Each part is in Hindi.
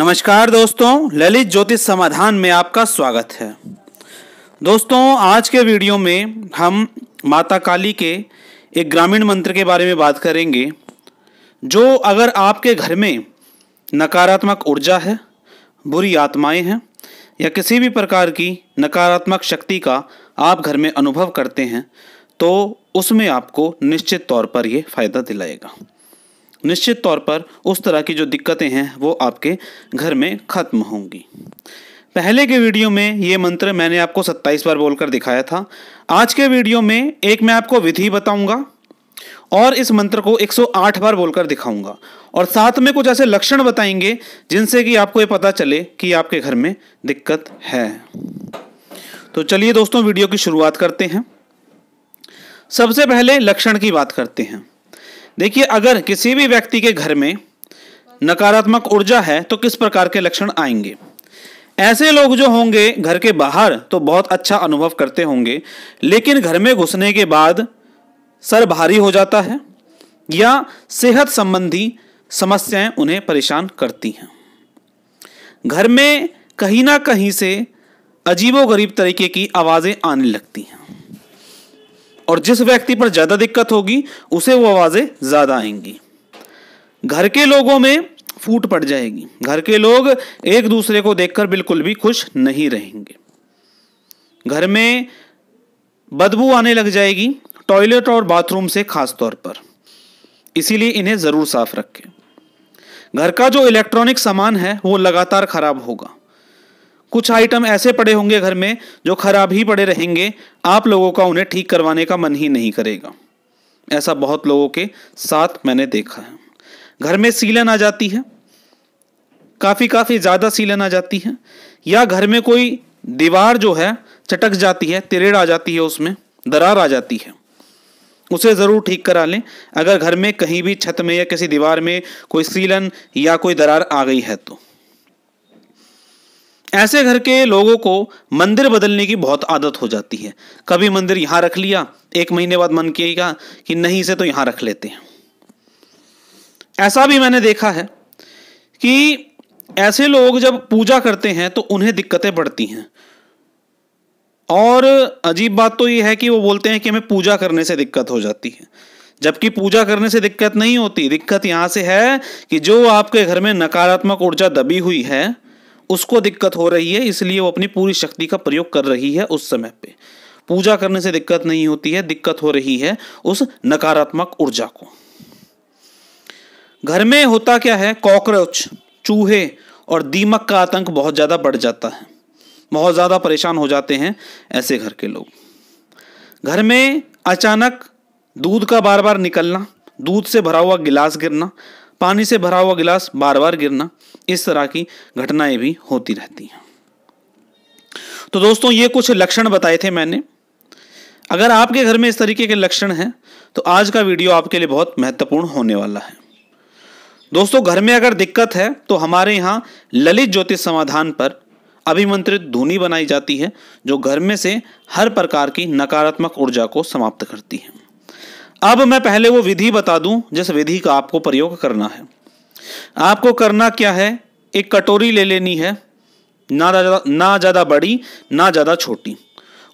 नमस्कार दोस्तों ललित ज्योतिष समाधान में आपका स्वागत है दोस्तों आज के वीडियो में हम माता काली के एक ग्रामीण मंत्र के बारे में बात करेंगे जो अगर आपके घर में नकारात्मक ऊर्जा है बुरी आत्माएं हैं या किसी भी प्रकार की नकारात्मक शक्ति का आप घर में अनुभव करते हैं तो उसमें आपको निश्चित तौर पर ये फ़ायदा दिलाएगा निश्चित तौर पर उस तरह की जो दिक्कतें हैं वो आपके घर में ख़त्म होंगी पहले के वीडियो में ये मंत्र मैंने आपको 27 बार बोलकर दिखाया था आज के वीडियो में एक मैं आपको विधि बताऊंगा और इस मंत्र को 108 बार बोलकर दिखाऊंगा और साथ में कुछ ऐसे लक्षण बताएंगे जिनसे कि आपको ये पता चले कि आपके घर में दिक्कत है तो चलिए दोस्तों वीडियो की शुरुआत करते हैं सबसे पहले लक्षण की बात करते हैं देखिए अगर किसी भी व्यक्ति के घर में नकारात्मक ऊर्जा है तो किस प्रकार के लक्षण आएंगे ऐसे लोग जो होंगे घर के बाहर तो बहुत अच्छा अनुभव करते होंगे लेकिन घर में घुसने के बाद सर भारी हो जाता है या सेहत संबंधी समस्याएं उन्हें परेशान करती हैं घर में कहीं ना कहीं से अजीबोगरीब तरीके की आवाज़ें आने लगती हैं और जिस व्यक्ति पर ज़्यादा दिक्कत होगी उसे वो आवाज़ें ज़्यादा आएंगी घर के लोगों में फूट पड़ जाएगी घर के लोग एक दूसरे को देखकर बिल्कुल भी खुश नहीं रहेंगे घर में बदबू आने लग जाएगी टॉयलेट और बाथरूम से खास तौर पर इसीलिए इन्हें ज़रूर साफ रखें घर का जो इलेक्ट्रॉनिक सामान है वो लगातार ख़राब होगा कुछ आइटम ऐसे पड़े होंगे घर में जो खराब ही पड़े रहेंगे आप लोगों का उन्हें ठीक करवाने का मन ही नहीं करेगा ऐसा बहुत लोगों के साथ मैंने देखा है घर में सीलन आ जाती है काफ़ी काफ़ी ज़्यादा सीलन आ जाती है या घर में कोई दीवार जो है चटक जाती है तिरेड़ आ जाती है उसमें दरार आ जाती है उसे ज़रूर ठीक करा लें अगर घर में कहीं भी छत में या किसी दीवार में कोई सीलन या कोई दरार आ गई है तो ऐसे घर के लोगों को मंदिर बदलने की बहुत आदत हो जाती है कभी मंदिर यहां रख लिया एक महीने बाद मन किएगा कि नहीं इसे तो यहां रख लेते हैं ऐसा भी मैंने देखा है कि ऐसे लोग जब पूजा करते हैं तो उन्हें दिक्कतें बढ़ती हैं और अजीब बात तो यह है कि वो बोलते हैं कि हमें पूजा करने से दिक्कत हो जाती है जबकि पूजा करने से दिक्कत नहीं होती दिक्कत यहां से है कि जो आपके घर में नकारात्मक ऊर्जा दबी हुई है उसको दिक्कत हो रही है इसलिए वो अपनी पूरी शक्ति का प्रयोग कर रही है उस समय पे पूजा करने से दिक्कत नहीं होती है दिक्कत हो रही है उस नकारात्मक ऊर्जा को घर में होता क्या है कॉकरोच चूहे और दीमक का आतंक बहुत ज़्यादा बढ़ जाता है बहुत ज़्यादा परेशान हो जाते हैं ऐसे घर के लोग घर में अचानक दूध का बार बार निकलना दूध से भरा हुआ गिलास गिरना पानी से भरा हुआ गिलास बार बार गिरना इस तरह की घटनाएं भी होती रहती हैं तो दोस्तों ये कुछ लक्षण बताए थे मैंने अगर आपके घर में इस तरीके के लक्षण हैं तो आज का वीडियो आपके लिए बहुत महत्वपूर्ण होने वाला है दोस्तों घर में अगर दिक्कत है तो हमारे यहाँ ललित ज्योतिष समाधान पर अभिमंत्रित धुनी बनाई जाती है जो घर में से हर प्रकार की नकारात्मक ऊर्जा को समाप्त करती है अब मैं पहले वो विधि बता दूं जिस विधि का आपको प्रयोग करना है आपको करना क्या है एक कटोरी ले लेनी है ना ज़्यादा ना ज़्यादा बड़ी ना ज़्यादा छोटी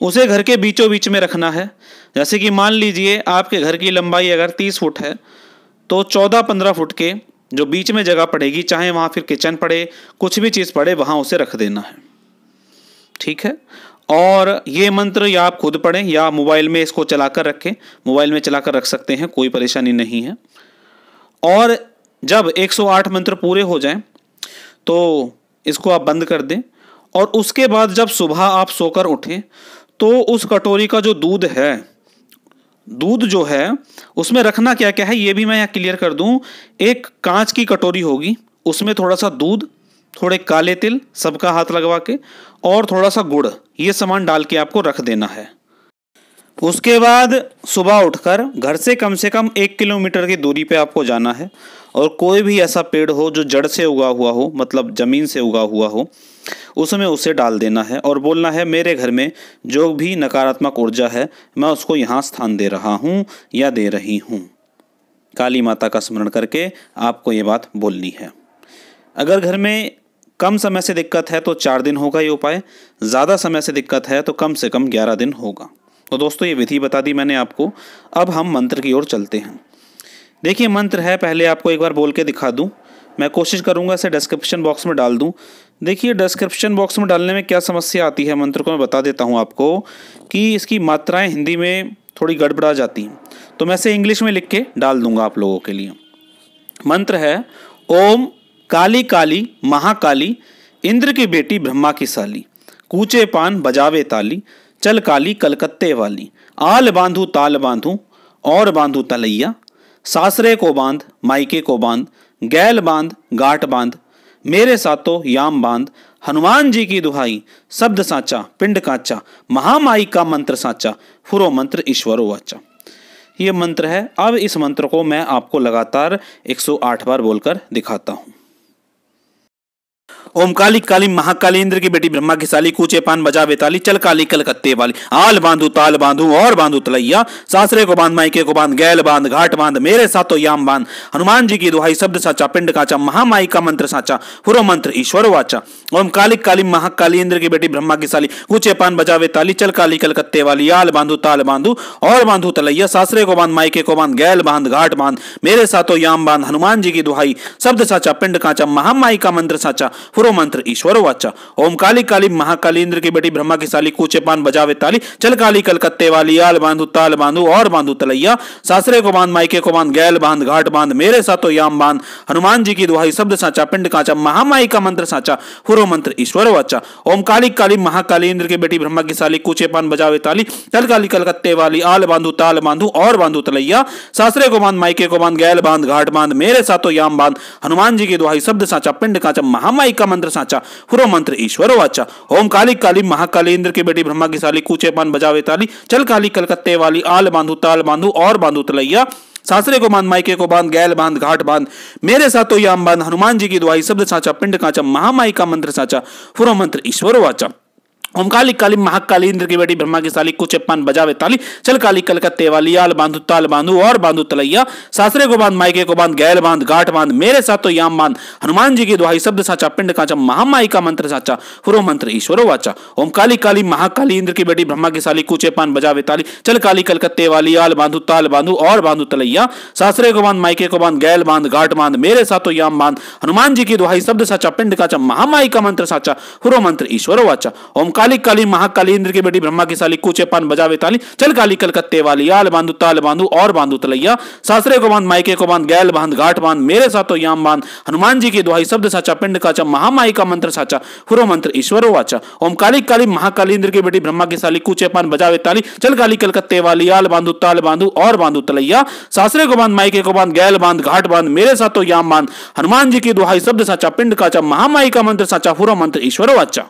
उसे घर के बीचों बीच में रखना है जैसे कि मान लीजिए आपके घर की लंबाई अगर तीस फुट है तो चौदह पंद्रह फुट के जो बीच में जगह पड़ेगी चाहे वहां फिर किचन पड़े कुछ भी चीज़ पड़े वहां उसे रख देना है ठीक है और ये मंत्र या आप खुद पढ़ें या मोबाइल में इसको चलाकर रखें मोबाइल में चलाकर रख सकते हैं कोई परेशानी नहीं है और जब 108 मंत्र पूरे हो जाएं तो इसको आप बंद कर दें और उसके बाद जब सुबह आप सोकर उठें तो उस कटोरी का जो दूध है दूध जो है उसमें रखना क्या क्या है ये भी मैं यहाँ क्लियर कर दूँ एक कांच की कटोरी होगी उसमें थोड़ा सा दूध थोड़े काले तिल सबका हाथ लगवा के और थोड़ा सा गुड़ ये सामान डाल के आपको रख देना है उसके बाद सुबह उठकर घर से कम से कम एक किलोमीटर की दूरी पे आपको जाना है और कोई भी ऐसा पेड़ हो जो जड़ से उगा हुआ हो मतलब ज़मीन से उगा हुआ हो उसमें उसे डाल देना है और बोलना है मेरे घर में जो भी नकारात्मक ऊर्जा है मैं उसको यहाँ स्थान दे रहा हूँ या दे रही हूँ काली माता का स्मरण करके आपको ये बात बोलनी है अगर घर में कम समय से दिक्कत है तो चार दिन होगा ये उपाय ज़्यादा समय से दिक्कत है तो कम से कम ग्यारह दिन होगा तो दोस्तों ये विधि बता दी मैंने आपको अब हम मंत्र की ओर चलते हैं देखिए मंत्र है पहले आपको एक बार बोल के दिखा दूँ मैं कोशिश करूँगा इसे डिस्क्रिप्शन बॉक्स में डाल दूँ देखिए डिस्क्रिप्शन बॉक्स में डालने में क्या समस्या आती है मंत्र को मैं बता देता हूँ आपको कि इसकी मात्राएँ हिंदी में थोड़ी गड़बड़ा जाती हैं तो मैं इसे इंग्लिश में लिख के डाल दूँगा आप लोगों के लिए मंत्र है ओम काली काली महाकाली इंद्र की बेटी ब्रह्मा की साली कूचे पान बजावे ताली चल काली कलकत्ते वाली आल बांधू ताल बांधू और बांधू तलैया सासरे को बांध माइके को बांध गैल बांध गाट बांध मेरे सातो याम बांध हनुमान जी की दुहाई शब्द साचा पिंड काचा महामाई का मंत्र साचा फुरो मंत्र ईश्वरो वाचा ये मंत्र है अब इस मंत्र को मैं आपको लगातार 108 बार बोलकर दिखाता हूँ ओमकाली काली महाकाली इंद्र की बेटी ब्रह्मा की साली कूचे पान बजा बेताली चल काली कलकत्ते वाली आल बांधू ताल बांधू और बांधू तलैया सासरे को बांध माइके को बांध गैल बांध घाट बांध मेरे साथ तो याम बांध हनुमान जी की दुहाई शब्द साचा पिंड काचा महामाई का मंत्र साचा पुरो मंत्र ईश्वर वाचा ओम काली काली महाकाली इंद्र की बेटी ब्रह्मा की साली कूचे पान बजा बेताली चल काली कलकत्ते वाली आल बांधू ताल बांधू और बांधू तलैया सासरे को बांध माइके को बांध गैल बांध घाट बांध मेरे साथो याम बांध हनुमान जी की दुहाई शब्द साचा पिंड काचा महामाई का मंत्र साचा गुरु मंत्र ईश्वर वाचा ओम काली काली महाकाली इंद्र की बेटी ब्रह्मा की साली कूचे पान बजावे ताली चल काली कलकत्ते वाली आल बांधू ताल बांधू और बांधू तलैया सासरे को बांध माइके को बांध गैल बांध घाट बांध मेरे साथो याम बांध हनुमान जी की दुहाई शब्द साचा पिंड कांचा महामाई का मंत्र साचा हुरो मंत्र ईश्वर वाचा ओम काली काली महाकाली इंद्र की बेटी ब्रह्मा की साली कूचे पान बजावे ताली चल काली कलकत्ते वाली आल बांधू ताल बांधू और बांधू तलैया सासरे को बांध माइके को बांध गैल बांध घाट बांध मेरे साथो याम बांध हनुमान जी की दुहाई शब्द साचा पिंड कांचा महामाई का मंत्र साचा हुरो मंत्र ईश्वर वाचा ओम काली काली महाकाली इंद्र की बेटी ब्रह्मा की साली कूचे पान बजावे ताली चल काली कलकत्ते वाली आल बांधू ताल बांधू और बांधू तलैया सासरे को बांध माइके को बांध गैल बांध घाट बांध मेरे साथ तो याम बांध हनुमान जी की दुआई शब्द साचा पिंड काचा महामाई का मंत्र साचा फुरो मंत्र ईश्वर वाचा ओमकाली काली महाकाली इंद्र की बेटी ब्रह्मा की साली कुछ पान बजावे ताली चल काली कल का तेवालियाल बांधु ताल बांधु और बांधु तलैया सासरे को बांध माइके को बांध गैल बांध गाठ बांध मेरे साथ तो याम बांध हनुमान जी की दुहाई शब्द साचा पिंड काचा महामाई का मंत्र साचा फुरो मंत्र ईश्वर वाचा ओम काली काली महाकाली इंद्र की बेटी ब्रह्मा की साली कुचे पान बजावे ताली चल काली कल का तेवालियाल बांधु ताल बांधु और बांधु तलैया सासरे को बांध माइके को बांध गैल बांध गाठ बांध मेरे साथ तो याम बांध हनुमान जी की दुहाई शब्द साचा पिंड काचा महामाई का मंत्र साचा फुरो मंत्र ईश्वर वाचा ओम काली काली महाकाली इंद्र की बेटी ब्रह्मा की साली कूचे पान बजावे ताली चल काली कलकत्ते वाली आल बांधु ताल बांधु और बांधु तलैया सासरे को बांध माइके को बांध गैल बांध घाट बांध मेरे साथ तो याम बांध हनुमान जी की दुहाई शब्द साचा पिंड काचा महामाई का मंत्र साचा हुरो मंत्र ईश्वर वाचा ओम काली काली महाकाली इंद्र की बेटी ब्रह्मा की साली कूचे पान बजावे ताली चल काली कलकत्ते वाली आल बांधु ताल बांधु और बांधु तलैया सासरे को बांध माइके को बांध गैल बांध घाट बांध मेरे साथ तो याम बांध हनुमान जी की दुहाई शब्द साचा पिंड काचा महामाई का मंत्र साचा हुरो मंत्र ईश्वर वाचा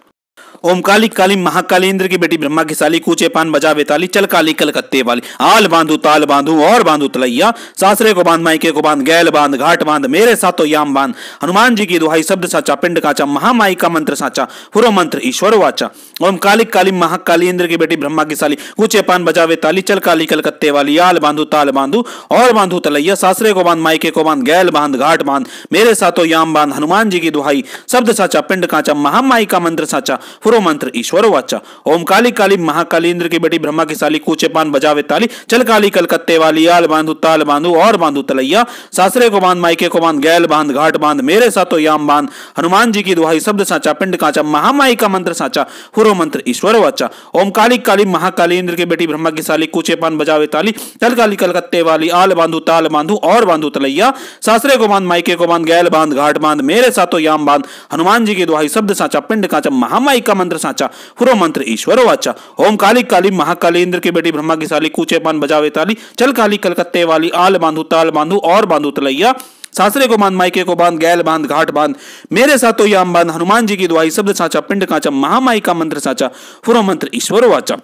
ओमकाली काली महाकाली इंद्र की बेटी ब्रह्मा की साली कूचे पान बजा बेताली चल काली कलकत्ते वाली आल बांधू ताल बांधू और बांधू तलैया सासरे को बांध माइके को बांध गैल बांध घाट बांध मेरे साथो याम बांध हनुमान जी की दुहाई शब्द साचा पिंड काचा महामाई का मंत्र साचा पुरो मंत्र ईश्वर वाचा ओम काली काली महाकाली इंद्र की बेटी ब्रह्मा की साली कूचे पान बजावे ताली चल काली कलकत्ते वाली आल बांधू ताल बांधू और बांधू तलैया सासरे को बांध माइके को बांध गैल बांध घाट बांध मेरे साथो याम बांध हनुमान जी की दुहाई शब्द साचा पिंड काचा महामाई का मंत्र साचा हुरो मंत्र ईश्वर वाचा ओम काली काली महाकाली इंद्र की बेटी ब्रह्मा की साली कूचे पान बजावे ताली चल काली कलकत्ते वाली आल बांधू ताल बांधू और बांधू तलैया सासरे को बांध माइके को बांध गैल बांध घाट बांध मेरे साथो याम बांध हनुमान जी की दुहाई शब्द साचा पिंड काचा महामाई का मंत्र साचा हुरो मंत्र ईश्वर वाचा ओम काली काली महाकाली इंद्र की बेटी ब्रह्मा की साली कूचे पान बजावे ताली चल काली कलकत्ते वाली आल बांधू ताल बांधू और बांधू तलैया सासरे को बांध माइके को बांध गैल बांध घाट बांध मेरे साथो याम बांध हनुमान जी की दुहाई शब्द साचा पिंड काचा महामाई का का मंत्र साचा हुरो मंत्र ईश्वर वाचा ओम काली काली महाकाली इंद्र की बेटी ब्रह्मा की साली कूचे पान बजावे ताली चल काली कलकत्ते वाली आल बांधु ताल बांधु और बांधु तलैया सासरे को बांध माइके को बांध गैल बांध घाट बांध मेरे साथ तो याम बांध हनुमान जी की दुआई शब्द साचा पिंड काचा महामाई का मंत्र साचा फुरो मंत्र ईश्वर वाचा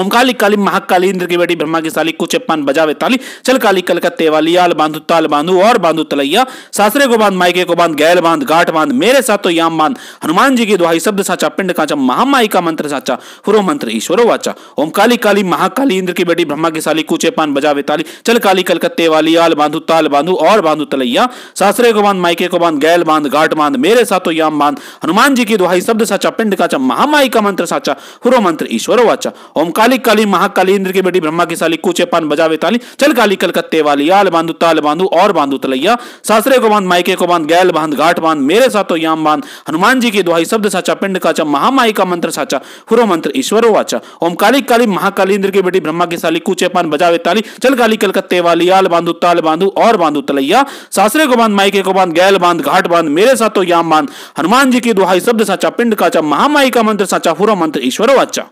ओमकाली काली महाकाली इंद्र की बेटी ब्रह्मा की साली कुछ पान बजावे ताली चल काली कल वाली आल बांधु ताल बांधु और बांधु तलैया सासरे को बांध माइके को बांध गैल बांध गाठ बांध मेरे साथ तो याम बांध हनुमान जी की दुहाई शब्द साचा पिंड काचा महामाई का मंत्र साचा हुरो मंत्र ईश्वरो वाचा ओम काली काली महाकाली इंद्र की बेटी ब्रह्मा की साली कुचे पान बजावे ताली चल काली कल वाली आल बांधु ताल बांधु और बांधु तलैया सासरे को बांध माइके को बांध गैल बांध गाठ बांध मेरे साथ तो याम बांध हनुमान जी की दुहाई शब्द साचा पिंड काचा महामाई का मंत्र साचा हुरो मंत्र ईश्वरो वाचा ओम काली काली महाकाली इंद्र की बेटी ब्रह्मा की साली कूचे पान बजावे ताली चल काली कलकत्ते वाली आल बांधु ताल बांधु और बांधु तलैया सासरे को बांध माइके को बांध गैल बांध घाट बांध मेरे साथ याम बांध हनुमान जी की दुहाई शब्द साचा पिंड काचा महामाई का मंत्र साचा हुरो मंत्र ईश्वर वाचा ओम काली काली महाकाली इंद्र की बेटी ब्रह्मा की साली कूचे पान बजावे ताली चल काली कलकत्ते वाली आल बांधु ताल बांधु और बांधु तलैया सासरे को बांध माइके को बांध गैल बांध घाट बांध मेरे साथ याम बांध हनुमान जी की दुहाई शब्द साचा पिंड काचा महामाई का मंत्र साचा हुरो मंत्र ईश्वर वाचा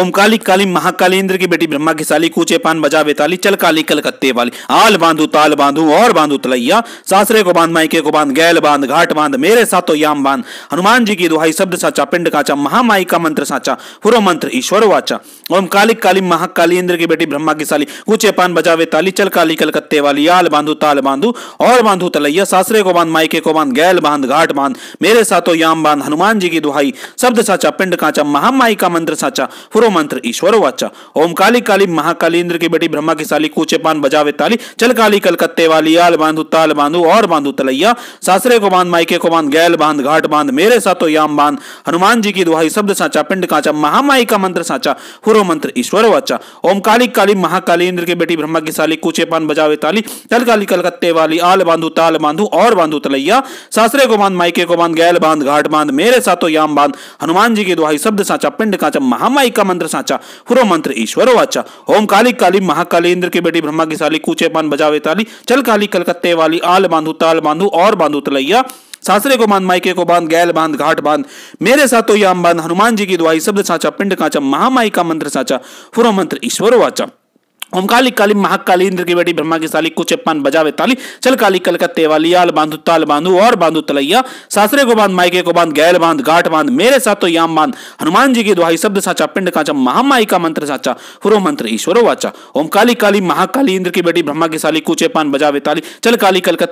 ओमकाली काली महाकाली इंद्र की बेटी ब्रह्मा की साली कूचे पान बजा बेताली चल काली कलकत्ते वाली आल बांधू ताल बांधू और बांधू तलैया सासरे को बांध माइके को बांध गैल बांध घाट बांध मेरे तो याम बांध हनुमान जी की दुहाई शब्द साचा पिंड काचा महामाई का मंत्र साचा पुरो मंत्र ईश्वर वाचा ओम काली काली महाकाली इंद्र की बेटी ब्रह्मा की साली कूचे पान बजावे ताली चल काली कलकत्ते वाली आल बांधू ताल बांधू और बांधू तलैया सासरे को बांध माइके को बांध गैल बांध घाट बांध मेरे साथो याम बांध हनुमान जी की दुहाई शब्द साचा पिंड काचा महामाई का मंत्र साचा पुरो मंत्र ईश्वर वाचा ओम काली काली महाकालींद्र की बेटी ब्रह्मा की साली कूचे पान बजावे ताली चल काली कलकत्ते वाली आल बांधु ताल बांधु और बांधु तलैया सासरे को बांध माइके को बांध गैल बांध घाट बांध मेरे साथो याम बांध हनुमान जी की दुहाई शब्द साचा पिंड कांचा महामाई का मंत्र साचा पुरो मंत्र ईश्वर वाचा ओम काली काली महाकालींद्र की बेटी ब्रह्मा की साली कूचे पान बजावे ताली चल काली कलकत्ते वाली आल बांधु ताल बांधु और बांधु तलैया सासरे को बांध माइके को बांध गैल बांध घाट बांध मेरे साथो याम बांध हनुमान जी की दुहाई शब्द साचा पिंड कांचा महामाई का मंत्र साचा हुरो मंत्र ईश्वर वाचा ओम काली काली महाकाली इंद्र की बेटी ब्रह्मा की साली कूचे पान बजावे ताली चल काली कलकत्ते वाली आल बांधु ताल बांधु और बांधु तलैया सासरे को बांध माइके को बांध गैल बांध घाट बांध मेरे साथ तो याम बांध हनुमान जी की दुआई शब्द साचा पिंड काचा महामाई का मंत्र साचा फुरो मंत्र ईश्वर वाचा ओमकाली काली महाकाली इंद्र की बेटी ब्रह्मा की साली कुछ पान बजावे ताली चल काली कल का आल बांधु ताल बांधु और बांधु तलैया सासरे को बांध माइके को बांध गैल बांध घाट बांध मेरे साथ तो याम बांध हनुमान जी की दुहाई शब्द साचा पिंड कांचा महामाई का मंत्र साचा हुरो मंत्र ईश्वरो वाचा ओम काली काली महाकाली इंद्र की बेटी ब्रह्मा की साली कुचे पान बजावे ताली चल काली कल का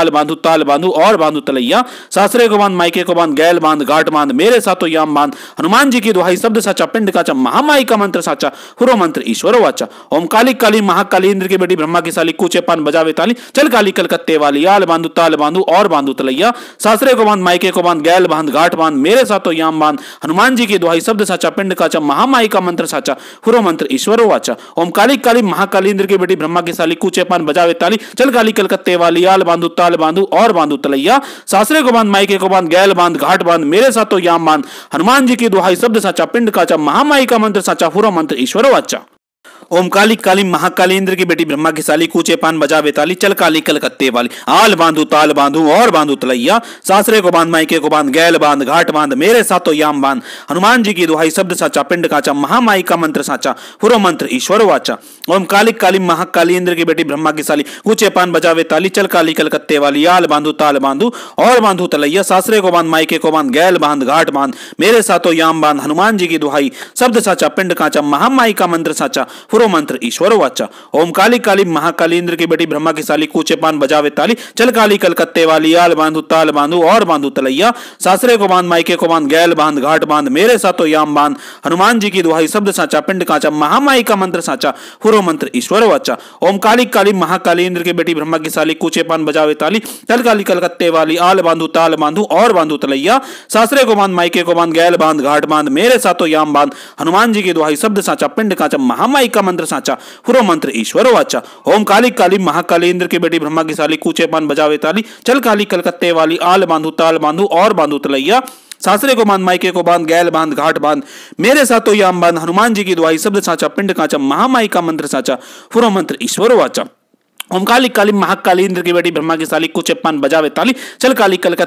आल बांधु ताल बांधु और बांधु तलैया सासरे को बांध माइके को बांध गैल बांध घाट बांध मेरे साथ तो याम बांध हनुमान जी की दुहाई शब्द साचा पिंड कांचा महामाई का मंत्र साचा हुरो मंत्र ईश्वरो वाचा ओम काली काली महाकाली इंद्र की बेटी ब्रह्मा की साली कूचे पान बजावे ताली चल काली कलकत्ते वाली आल बांधु ताल बांधु और बांधु तलैया सासरे को बांध माइके को बांध गैल बांध घाट बांध मेरे साथ याम बांध हनुमान जी की दुहाई शब्द साचा पिंड काचा महामाई का मंत्र साचा हुरो मंत्र ईश्वर वाचा ओम काली काली महाकाली इंद्र की बेटी ब्रह्मा की साली कूचे पान बजावे ताली चल काली कलकत्ते वाली आल बांधु ताल बांधु और बांधु तलैया सासरे को बांध माइके को बांध गैल बांध घाट बांध मेरे साथ याम बांध हनुमान जी की दुहाई शब्द साचा पिंड काचा महामाई का मंत्र साचा हुरो मंत्र ईश्वर वाचा ओमकाली काली महाकाली इंद्र की बेटी ब्रह्मा की साली कूचे पान बजा बेताली चल काली कलकत्ते वाली आल बांधू ताल बांधू और बांधू तलैया सासरे को बांध माइके को बांध गैल बांध घाट बांध मेरे साथो याम बांध हनुमान जी की दुहाई शब्द साचा पिंड काचा महामाई का मंत्र साचा हुरो मंत्र ईश्वर वाचा ओम काली काली महाकाली इंद्र की बेटी ब्रह्मा की साली कूचे पान बजा बेताली चल काली कलकत्ते वाली आल बांधू ताल बांधू और बांधू तलैया सासरे को बांध माइके को बांध गैल बांध घाट बांध मेरे साथो याम बांध हनुमान जी की दुहाई शब्द साचा पिंड काचा महामाई का मंत्र साचा पुरो मंत्र ईश्वर वाचा ओम काली काली महाकालीन्द्र की बेटी ब्रह्मा की साली कूचे पान बजावे ताली चल काली कलकत्ते वाली आल बांधु ताल बांधु और बांधु तलैया सासरे को बांध माइके को बांध गैल बांध घाट बांध मेरे साथो याम बांध हनुमान जी की दुहाई शब्द साचा पिंड कांचा महामाई का मंत्र साचा पुरो मंत्र ईश्वर वाचा ओम काली काली महाकालीन्द्र की बेटी ब्रह्मा की साली कूचे पान बजावे ताली चल काली कलकत्ते वाली आल बांधु ताल बांधु और बांधु तलैया सासरे को बांध माइके को बांध गैल बांध घाट बांध मेरे साथो याम बांध हनुमान जी की दुहाई शब्द साचा पिंड कांचा महामाई का का मंत्र साचा हुरो मंत्र ईश्वर वाचा ओम काली काली महाकाली इंद्र की बेटी ब्रह्मा की साली कूचे पान बजावे ताली चल काली कलकत्ते वाली आल बांधु ताल बांधु और बांधु तलैया सासरे को बांध माइके को बांध गैल बांध घाट बांध मेरे साथ तो याम बांध हनुमान जी की दुआई शब्द साचा पिंड काचा महामाई का मंत्र साचा फुरो मंत्र ईश्वर वाचा ओमकाली काली महाकाली इंद्र की बेटी ब्रह्मा की साली कुछ पान बजावे ताली चल काली कल का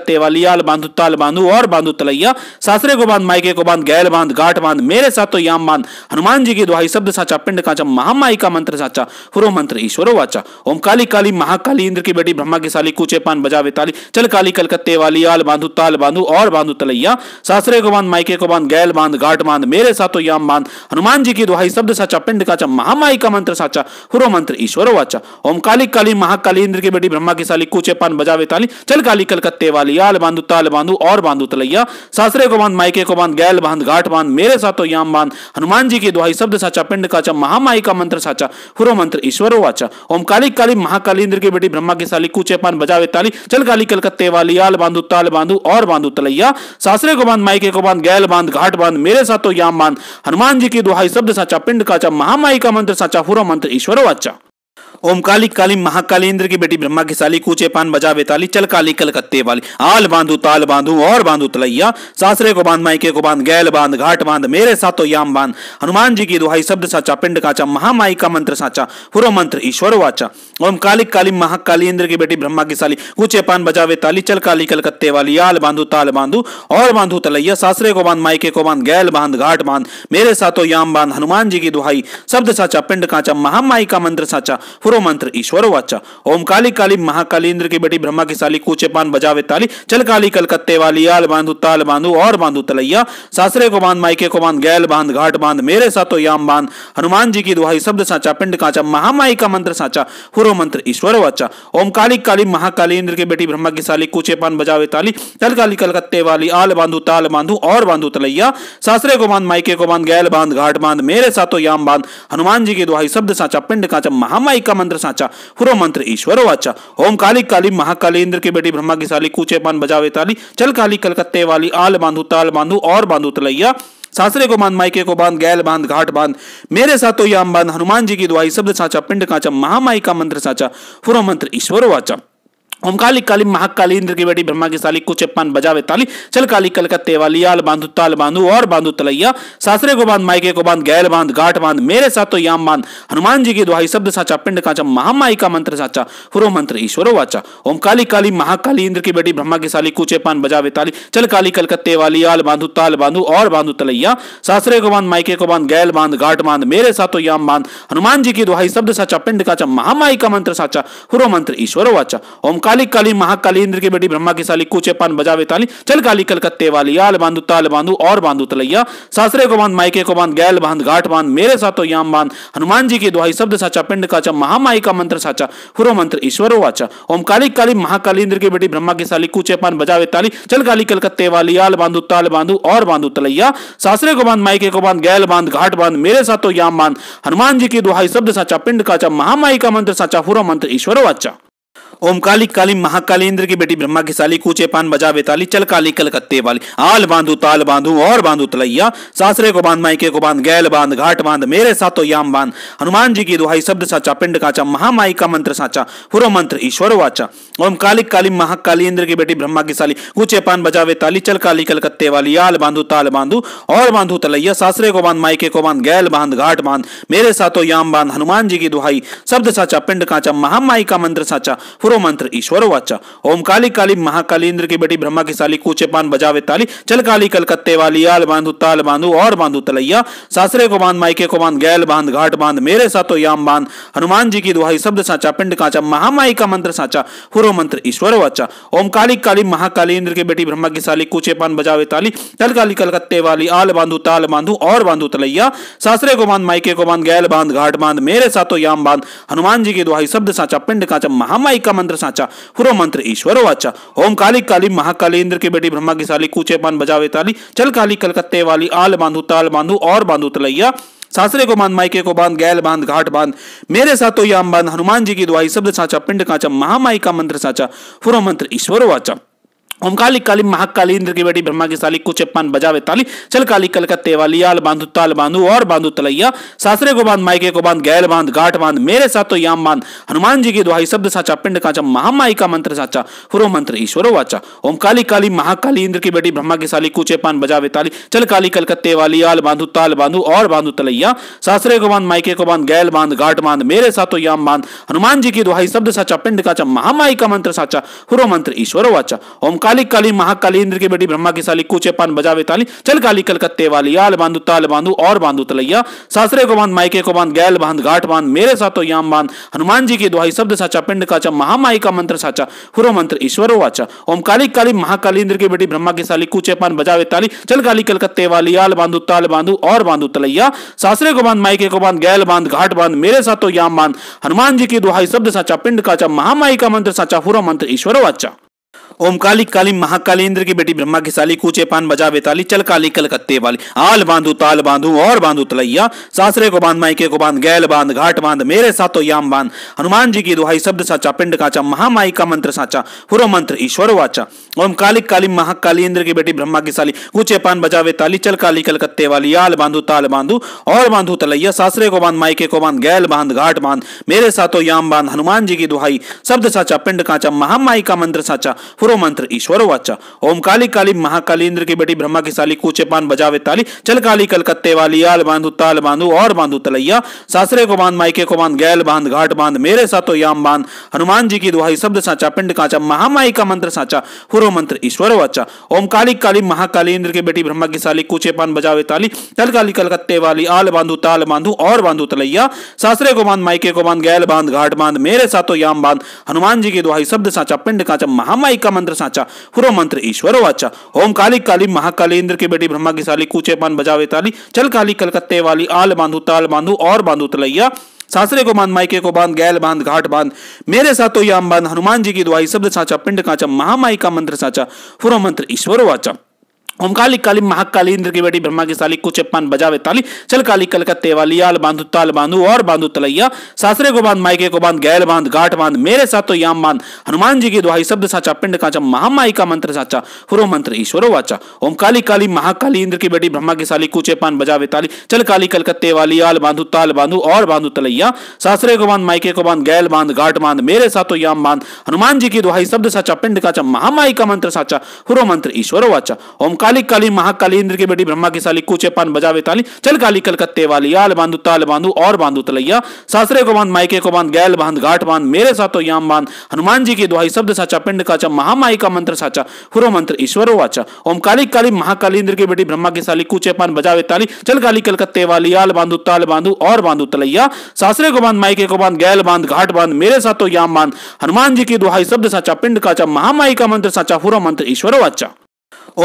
आल बांधु ताल बांधु और बांधु तलैया सासरे को बांध माइके को बांध गैल बांध घाट बांध मेरे साथ तो याम बांध हनुमान जी की दुहाई शब्द साचा पिंड काचा महामाई का मंत्र साचा फुरो मंत्र ईश्वरो वाचा ओम काली काली महाकाली इंद्र की बेटी ब्रह्मा की साली कुचे पान बजावे ताली चल काली कल का आल बांधु ताल बांधु और बांधु तलैया सासरे को बांध माइके को बांध गैल बांध घाट बांध मेरे साथ तो याम बांध हनुमान जी की दुहाई शब्द साचा पिंड काचा महामाई का मंत्र साचा फुरो मंत्र ईश्वरो वाचा ओम काली काली महाकाली इंद्र की बेटी ब्रह्मा की साली कूचे पान बजावे ताली चल काली कलकत्ते वाली आल बांधु ताल बांधु और बांधु तलैया सासरे को बांध माइके को बांध गैल बांध घाट बांध मेरे साथ याम बांध हनुमान जी की दुहाई शब्द साचा पिंड काचा महामाई का मंत्र साचा हुरो मंत्र ईश्वर वाचा ओम काली काली महाकाली इंद्र की बेटी ब्रह्मा की साली कूचे पान बजावे ताली चल काली कलकत्ते वाली आल बांधु ताल बांधु और बांधु तलैया सासरे को बांध माइके को बांध गैल बांध घाट बांध मेरे साथ याम बांध हनुमान जी की दुहाई शब्द साचा पिंड काचा महामाई का मंत्र साचा हुरो मंत्र ईश्वर वाचा ओमकाली काली महाकाली इंद्र की बेटी ब्रह्मा की साली कूचे पान बजा बेताली चल काली कलकत्ते वाली आल बांधू ताल बांधू और बांधू तलैया सासरे को बांध माइके को बांध गैल बांध घाट बांध मेरे साथो याम बांध हनुमान जी की दुहाई शब्द साचा पिंड काचा महामाई का मंत्र साचा पुरो मंत्र ईश्वर वाचा ओम काली काली महाकाली इंद्र की बेटी ब्रह्मा की साली कूचे पान बजावे ताली चल काली कलकत्ते वाली आल बांधू ताल बांधू और बांधू तलैया सासरे को बांध माइके को बांध गैल बांध घाट बांध मेरे साथो याम बांध हनुमान जी की दुहाई शब्द साचा पिंड काचा महामाई का मंत्र साचा पुरो मंत्र ईश्वर वाचा ओम काली काली महाकालीन्द्र की बेटी ब्रह्मा की साली कूचे पान बजावे ताली चल काली कलकत्ते वाली आल बांधु ताल बांधु और बांधु तलैया सासरे को बांध माइके को बांध गैल बांध घाट बांध मेरे साथ तो याम बांध हनुमान जी की दुहाई शब्द साचा पिंड काचा महामाई का मंत्र साचा पुरो मंत्र ईश्वर वाचा ओम काली काली महाकालीन्द्र की बेटी ब्रह्मा की साली कूचे पान बजावे ताली चल काली कलकत्ते वाली आल बांधु ताल बांधु और बांधु तलैया सासरे को बांध माइके को बांध गैल बांध घाट बांध मेरे साथ तो याम बांध हनुमान जी की दुहाई शब्द साचा पिंड काचा महामाई का मंत्र साचा हुरो मंत्र ईश्वर वाचा ओम काली काली महाकाली इंद्र की बेटी ब्रह्मा की साली कूचे पान बजावे ताली चल काली कलकत्ते वाली आल बांधु ताल बांधु और बांधु तलैया सासरे को बांध माइके को बांध गैल बांध घाट बांध मेरे साथ तो याम बांध हनुमान जी की दुआई शब्द साचा पिंड काचा महामाई का मंत्र साचा फुरो मंत्र ईश्वर वाचा ओमकाली काली महाकाली इंद्र की बेटी ब्रह्मा की साली कुछ पान बजावे ताली चल काली कल का आल बांधु ताल बांधु और बांधु तलैया सासरे को बांध माइके को बांध गैल बांध गाठ बांध मेरे साथ तो याम बांध हनुमान जी की दुहाई शब्द साचा पिंड काचा महामाई का मंत्र साचा हुरो मंत्र ईश्वरो वाचा ओम काली काली महाकाली इंद्र की बेटी ब्रह्मा की साली कुचे पान बजावे ताली चल काली कल का आल बांधु ताल बांधु और बांधु तलैया सासरे को बांध माइके को बांध गैल बांध गाठ बांध मेरे साथ तो याम बांध हनुमान जी की दुहाई शब्द साचा पिंड काचा महामाई का मंत्र साचा हुरो मंत्र ईश्वरो वाचा ओम काली काली महाकाली इंद्र की बेटी ब्रह्मा की साली कूचे पान बजावे ताली चल काली कलकत्ते वाली आल बांधु ताल बांधु और बांधु तलैया सासरे को बांध माइके को बांध गैल बांध घाट बांध मेरे साथ याम बांध हनुमान जी की दुहाई शब्द साचा पिंड काचा महामाई का मंत्र साचा हुरो मंत्र ईश्वर वाचा ओम काली काली महाकाली इंद्र की बेटी ब्रह्मा की साली कूचे पान बजावे ताली चल काली कलकत्ते वाली आल बांधु ताल बांधु और बांधु तलैया सासरे को बांध माइके को बांध गैल बांध घाट बांध मेरे साथ याम बांध हनुमान जी की दुहाई शब्द साचा पिंड काचा महामाई का मंत्र साचा हुरो मंत्र ईश्वर वाचा ओमकाली काली महाकाली इंद्र की बेटी ब्रह्मा की साली कूचे पान बजा बेताली चल काली कलकत्ते वाली आल बांधू ताल बांधू और बांधू तलैया सासरे को बांध माइके को बांध गैल बांध घाट बांध मेरे साथो याम बांध हनुमान जी की दुहाई शब्द साचा पिंड काचा महामाई का मंत्र साचा हुरो मंत्र ईश्वर वाचा ओम कालिक काली महाकाली इंद्र की बेटी ब्रह्मा की साली कूचे पान बजा बेताली चल काली कलकत्ते वाली आल बांधू ताल बांधू और बांधू तलैया सासरे को बांध माइके को बांध गैल बांध घाट बांध मेरे साथो याम बांध हनुमान जी की दुहाई शब्द साचा पिंड काचा महामाई का मंत्र साचा फुरो मंत्र ईश्वर वाचा ओम काली काली महाकालीन्द्र की बेटी ब्रह्मा की साली कूचे पान बजावे ताली चल काली कलकत्ते वाली आल बांधु ताल बांधु और बांधु तलैया सासरे को बांध माइके को बांध गैल बांध घाट बांध मेरे साथ याम बांध हनुमान जी की दुहाई शब्द साचा पिंड काचा महामाई का मंत्र साचा फुरो मंत्र ईश्वर वाचा ओम काली काली महाकालीन्द्र की बेटी ब्रह्मा की साली कूचे पान बजावे ताली चल काली कलकत्ते वाली आल बांधु ताल बांधु और बांधु तलैया सासरे को बांध माइके को बांध गैल बांध घाट बांध मेरे साथ याम बांध हनुमान जी की दुहाई शब्द साचा पिंड काचा महामाई का मंत्र साचा हुरो मंत्र ईश्वरो वाचा ओम काली काली महाकाली इंद्र की बेटी ब्रह्मा की साली कूचे पान बजावे ताली चल काली कलकत्ते वाली आल बांधू ताल बांधू और बांधू तलैया सासरे को बांध माइके को बांध गैल बांध घाट बांध मेरे साथ तो याम बांध हनुमान जी की दुआई शब्द साचा पिंड काचा महामाई का मंत्र साचा हुरो मंत्र ईश्वर वाचा ओमकाली काली महाकाली इंद्र की बेटी ब्रह्मा की साली कुछ कुचेपान बजावे ताली चल काली कल का आल बांधु ताल बांधु और बांधु तलैया सासरे को बांध माइके को बांध गैल बांध गाठ बांध मेरे साथ तो याम बांध हनुमान जी की दुहाई शब्द साचा पिंड काचा महामाई का मंत्र साचा हुरो मंत्र ईश्वर वाचा ओमकाली काली महाकाली इंद्र की बेटी ब्रह्मा की साली कुछ कुचेपान बजावे ताली चल काली कल का आल बांधु ताल बांधु और बांधु तलैया सासरे को बांध माइके को बांध गैल बांध गाठ बांध मेरे साथ तो याम बांध हनुमान जी की दुहाई शब्द साचा पिंड काचा महामाई का मंत्र साचा हुरो मंत्र ईश्वर वाचा ओमकाली काली काली महाकाली इंद्र की बेटी ब्रह्मा की साली कूचे पान बजावे ताली चल काली कलकत्ते वाली आल बांधु ताल बांधु और बांधु तलैया सासरे को बांध माइके को बांध गैल बांध घाट बांध मेरे साथो याम बांध हनुमान जी की दुहाई शब्द साचा पिंड काचा महामाई का मंत्र साचा हुरो मंत्र ईश्वर वाचा ओम काली काली महाकाली इंद्र की बेटी ब्रह्मा की साली कूचे पान बजावे ताली चल काली कलकत्ते वाली आल बांधु ताल बांधु और बांधु तलैया सासरे को बांध माइके को बांध गैल बांध घाट बांध मेरे साथो याम बांध हनुमान जी की दुहाई शब्द साचा पिंड काचा महामाई का मंत्र साचा हुरो मंत्र ईश्वर वाचा ओमकाली काली महाकाली इंद्र की बेटी ब्रह्मा की साली कूचे पान बजा बेताली चल काली कलकत्ते वाली आल बांधू ताल बांधू और बांधू तलैया सासरे को बांध माइके को बांध गैल बांध घाट बांध मेरे साथो याम बांध हनुमान जी की दुहाई शब्द साचा पिंड काचा महामाई का मंत्र साचा हुरो मंत्र ईश्वर वाचा ओम काली काली महाकाली इंद्र की बेटी ब्रह्मा की साली कूचे पान बजा बेताली चल काली कलकत्ते वाली आल बांधू ताल बांधू और बांधू तलैया सासरे को बांध माइके को बांध गैल बांध घाट बांध मेरे साथो याम बांध हनुमान जी की दुहाई शब्द साचा पिंड काचा महामाई का मंत्र साचा पुरो मंत्र ईश्वर वाचा ओम काली काली महाकालीन्द्र की बेटी ब्रह्मा की साली कूचे पान बजावे ताली चल काली कलकत्ते वाली आल बांधू ताल बांधू और बांधू तलैया सासरे को बांध माइके को बांध गैल बांध घाट बांध मेरे साथो याम बांध हनुमान जी की दुहाई शब्द साचा पिंड कांचा महामाई का मंत्र साचा पुरो मंत्र ईश्वर वाचा ओम काली काली महाकालीन्द्र की बेटी ब्रह्मा की साली कूचे पान बजावे ताली चल काली कलकत्ते वाली आल बांधू ताल बांधू और बांधू तलैया सासरे को बांध माइके को बांध गैल बांध घाट बांध मेरे साथो याम बांध हनुमान जी की दुहाई शब्द साचा पिंड कांचा महामाई का मंत्र साचा हुरो मंत्र ईश्वर वाचा ओम काली काली महाकाली इंद्र की बेटी ब्रह्मा की साली कूचे पान बजावे ताली चल काली कलकत्ते वाली आल बांधू ताल बांधू और बांधू तलैया सासरे को बांध माइके को बांध गैल बांध घाट बांध मेरे साथ तो याम बांध हनुमान जी की दुआई शब्द साचा पिंड काचा महामाई का मंत्र साचा हुरो मंत्र ईश्वर वाचा ओमकाली काली महाकाली इंद्र की बेटी ब्रह्मा की साली कुछ पान बजावे ताली चल काली कल का आल बांधु ताल बांधु और बांधु तलैया सासरे को बांध माइके को बांध गैल बांध गाठ बांध मेरे साथ तो याम बांध हनुमान जी की दुहाई शब्द साचा पिंड काचा महामाई का मंत्र साचा हुरो मंत्र ईश्वरो वाचा ओम काली काली महाकाली इंद्र की बेटी ब्रह्मा की साली कुचे पान बजावे ताली चल काली कल का आल बांधु ताल बांधु और बांधु तलैया सासरे को बांध माइके को बांध गैल बांध गाठ बांध मेरे साथ तो याम बांध हनुमान जी की दुहाई शब्द साचा पिंड काचा महामाई का मंत्र साचा हुरो मंत्र ईश्वरो वाचा ओम काली काली महाकाली इंद्र की बेटी ब्रह्मा की साली कूचे पान बजावे ताली चल काली कलकत्ते वाली आल बांधु ताल बांधु और बांधु तलैया सासरे को बांध माइके को बांध गैल बांध घाट बांध मेरे साथो याम बांध हनुमान जी की दुहाई शब्द साचा पिंड काचा महामाई का मंत्र साचा हुरो मंत्र ईश्वर वाचा ओम काली काली महाकाली इंद्र की बेटी ब्रह्मा की साली कूचे पान बजावे ताली चल काली कलकत्ते वाली आल बांधु ताल बांधु और बांधु तलैया सासरे को बांध माइके को बांध गैल बांध घाट बांध मेरे साथो याम बांध हनुमान जी की दुहाई शब्द साचा पिंड काचा महामाई का मंत्र साचा हुरो मंत्र ईश्वर वाचा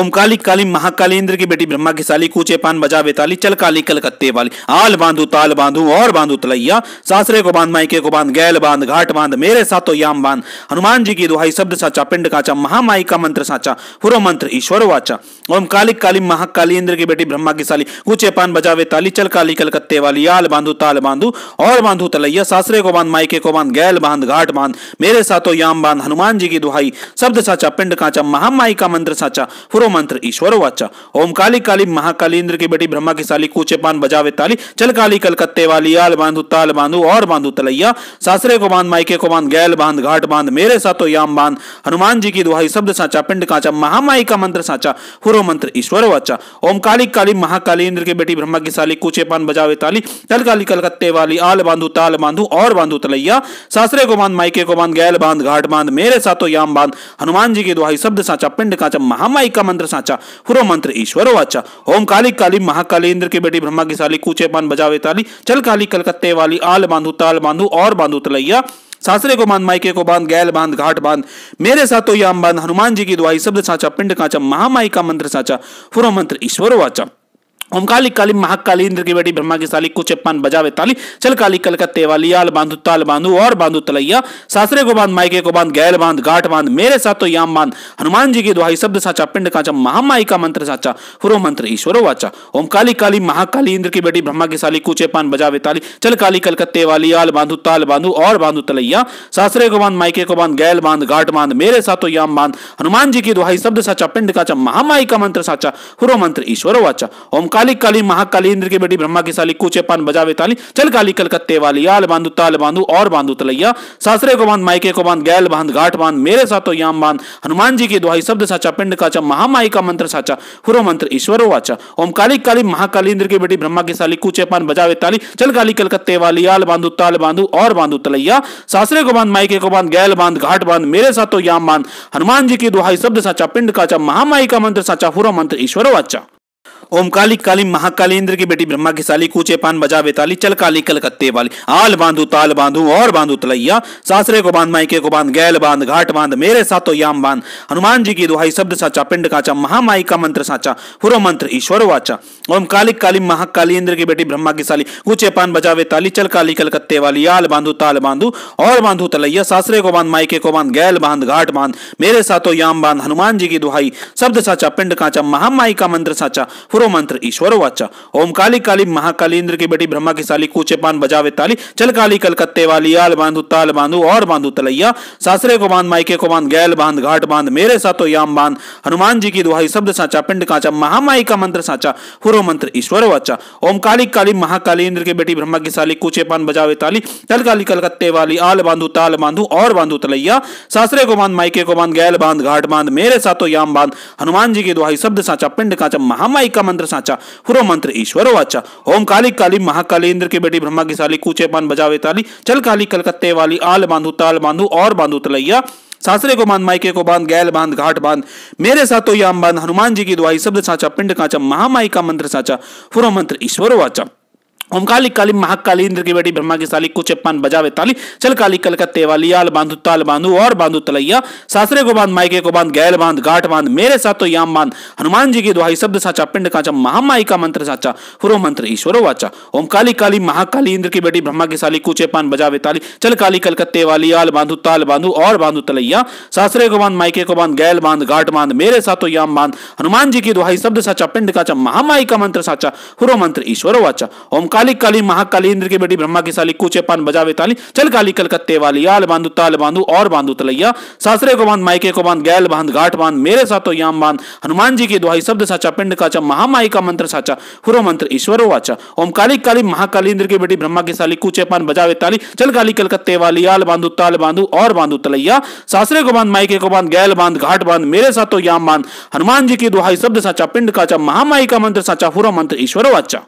ओमकाली काली महाकाली इंद्र की बेटी ब्रह्मा की साली कूचे पान बजा बेताली चल काली कलकत्ते वाली आल बांधू ताल बांधू और बांधू तलैया सासरे को बांध माइके को बांध गैल बांध घाट बांध मेरे साथो याम बांध हनुमान जी की दुहाई शब्द साचा पिंड काचा महामाई का मंत्र साचा पुरो मंत्र ईश्वर वाचा ओम काली काली महाकाली इंद्र की बेटी ब्रह्मा की साली कूचे पान बजा बेताली चल काली कलकत्ते वाली आल बांधू ताल बांधू और बांधू तलैया सासरे को बांध माइके को बांध गैल बांध घाट बांध मेरे साथो याम बांध हनुमान जी की दुहाई शब्द साचा पिंड काचा महामाई का मंत्र साचा हुरो मंत्र ईश्वर वाचा ओम काली काली महाकाली इंद्र की बेटी ब्रह्मा की साली कूचे पान बजावे ताली चल काली कलकत्ते वाली आल बांधू ताल बांधू और बांधू तलैया सासरे को बांध माइके को बांध गैल बांध घाट बांध मेरे साथो याम बांध हनुमान जी की दुहाई शब्द साचा पिंड कांचा महामाई का मंत्र साचा हुरो मंत्र ईश्वर वाचा ओम काली काली महाकाली इंद्र की बेटी ब्रह्मा की साली कूचे पान बजावे ताली चल काली कलकत्ते वाली आल बांधू ताल बांधू और बांधू तलैया सासरे को बांध माइके को बांध गैल बांध घाट बांध मेरे साथो याम बांध हनुमान जी की दुहाई शब्द साचा पिंड कांचा महामाई का का मंत्र साचा हुरो मंत्र ईश्वर वाचा ओम काली काली महाकाली इंद्र की बेटी ब्रह्मा की साली कूचे पान बजावे ताली चल काली कलकत्ते वाली आल बांधु ताल बांधु और बांधु तलैया सासरे को बांध माइके को बांध गैल बांध घाट बांध मेरे साथ तो याम बांध हनुमान जी की दुआई शब्द साचा पिंड काचा महामाई का मंत्र साचा फुरो मंत्र ईश्वर वाचा ओमकाली काली महाकाली इंद्र की बेटी ब्रह्मा की साली कुछ पान बजावे ताली चल काली कल वाली आल बांधु ताल बांधु और बांधु तलैया सासरे को बांध माइके को बांध गैल बांध गाठ बांध मेरे साथ तो याम बांध हनुमान जी की दुहाई शब्द साचा पिंड काचा महामाई का मंत्र साचा फुरो मंत्र ईश्वरो वाचा ओम काली काली महाकाली इंद्र की बेटी ब्रह्मा की साली कुचे पान बजावे ताली चल काली कल वाली आल बांधु ताल बांधु और बांधु तलैया सासरे को बांध माइके को बांध गैल बांध गाठ बांध मेरे साथ तो याम बांध हनुमान जी की दुहाई शब्द साचा पिंड काचा महामाई का मंत्र साचा फुरो मंत्र ईश्वरो वाचा ओम काली काली महाकाली इंद्र की बेटी ब्रह्मा की साली कूचे पान बजावे ताली चल काली कलकत्ते वाली आल बांधु ताल बांधु और बांधु तलैया सासरे को बांध माइके को बांध गैल बांध घाट बांध मेरे साथ तो याम बांध हनुमान जी की दुहाई शब्द साचा पिंड काचा महामाई का मंत्र साचा हुरो मंत्र ईश्वर वाचा ओम काली काली महाकाली इंद्र की बेटी ब्रह्मा की साली कूचे पान बजावे ताली चल काली कलकत्ते वाली आल बांधु ताल बांधु और बांधु तलैया सासरे को बांध माइके को बांध गैल बांध घाट बांध मेरे साथ तो याम बांध हनुमान जी की दुहाई शब्द साचा पिंड काचा महामाई का मंत्र साचा हुरो मंत्र ईश्वर वाचा ओमकाली काली महाकाली इंद्र की बेटी ब्रह्मा की साली कूचे पान बजा बेताली चल काली कलकत्ते वाली आल बांधू ताल बांधू और बांधू तलैया सासरे को बांध माइके को बांध गैल बांध घाट बांध मेरे साथो याम बांध हनुमान जी की दुहाई शब्द साचा पिंड काचा महामाई का मंत्र साचा पुरो मंत्र ईश्वर वाचा ओम काली काली महाकाली इंद्र की बेटी ब्रह्मा की साली कूचे पान बजा बेताली चल काली कलकत्ते वाली आल बांधू ताल बांधू और बांधू तलैया सासरे को बांध माइके को बांध गैल बांध घाट बांध मेरे साथो याम बांध हनुमान जी की दुहाई शब्द साचा पिंड काचा महामाई का मंत्र साचा गुरु मंत्र ईश्वर वाचा ओम काली काली महाकाली इंद्र की बेटी ब्रह्मा की साली कूचे पान बजावे ताली चल काली कलकत्ते वाली आल बांधू ताल बांधू और बांधू तलैया सासरे को बांध माइके को बांध गैल बांध घाट बांध मेरे साथो याम बांध हनुमान जी की दुहाई शब्द साचा पिंड कांचा महामाई का मंत्र साचा हुरो मंत्र ईश्वर वाचा ओम काली काली महाकाली इंद्र की बेटी ब्रह्मा की साली कूचे पान बजावे ताली चल काली कलकत्ते वाली आल बांधू ताल बांधू और बांधू तलैया सासरे को बांध माइके को बांध गैल बांध घाट बांध मेरे साथो याम बांध हनुमान जी की दुहाई शब्द साचा पिंड कांचा महामाई का का मंत्र साचा हुरो मंत्र ईश्वर वाचा ओम काली काली महाकाली इंद्र की बेटी ब्रह्मा की साली कूचे पान बजावे ताली चल काली कलकत्ते वाली आल बांधु ताल बांधु और बांधु तलैया सासरे को बांध माइके को बांध गैल बांध घाट बांध मेरे साथ तो याम बांध हनुमान जी की दुआई शब्द साचा पिंड काचा महामाई का मंत्र साचा हुरो मंत्र ईश्वर वाचा ओमकाली काली महाकाली इंद्र की बेटी ब्रह्मा की साली कुचेपान बजावे ताली चल काली कल कत्ते वाली आल बांधु ताल बांधु और बांधु तलैया सासरे को बांध माइके को बांध गैल बांध गाठ बांध मेरे साथ तो याम बांध हनुमान जी की दुहाई शब्द साचा पिंड काचा महामाई का मंत्र साचा हुरो मंत्र ईश्वरो वाचा ओम काली काली महाकाली इंद्र की बेटी ब्रह्मा की साली कुचेपान बजावे ताली चल काली कल वाली आल बांधु ताल बांधु और बांधु तलैया सासरे को बांध माइके को बांध गैल बांध गाठ बांध मेरे साथ तो याम बांध हनुमान जी की दुहाई शब्द साचा पिंड काचा महामाई का मंत्र साचा हुरो मंत्र ईश्वरो वाचा ओम काली काली महाकाली इंद्र की बेटी ब्रह्मा की साली कूचे पान बजावे ताली चल काली कलकत्ते वाली आल बांधु ताल बांधु और बांधु तलैया सासरे को बांध माइके को बांध गैल बांध घाट बांध मेरे साथो याम बांध हनुमान जी की दुहाई शब्द साचा पिंड काचा महामाई का मंत्र साचा हुरो मंत्र ईश्वर वाचा ओम काली काली महाकाली इंद्र की बेटी ब्रह्मा की साली कूचे पान बजावे ताली चल काली कलकत्ते वाली आल बांधु ताल बांधु और बांधु तलैया सासरे को बांध माइके को बांध गैल बांध घाट बांध मेरे साथो याम बांध हनुमान जी की दुहाई शब्द साचा पिंड काचा महामाई का मंत्र साचा हुरो मंत्र ईश्वर वाचा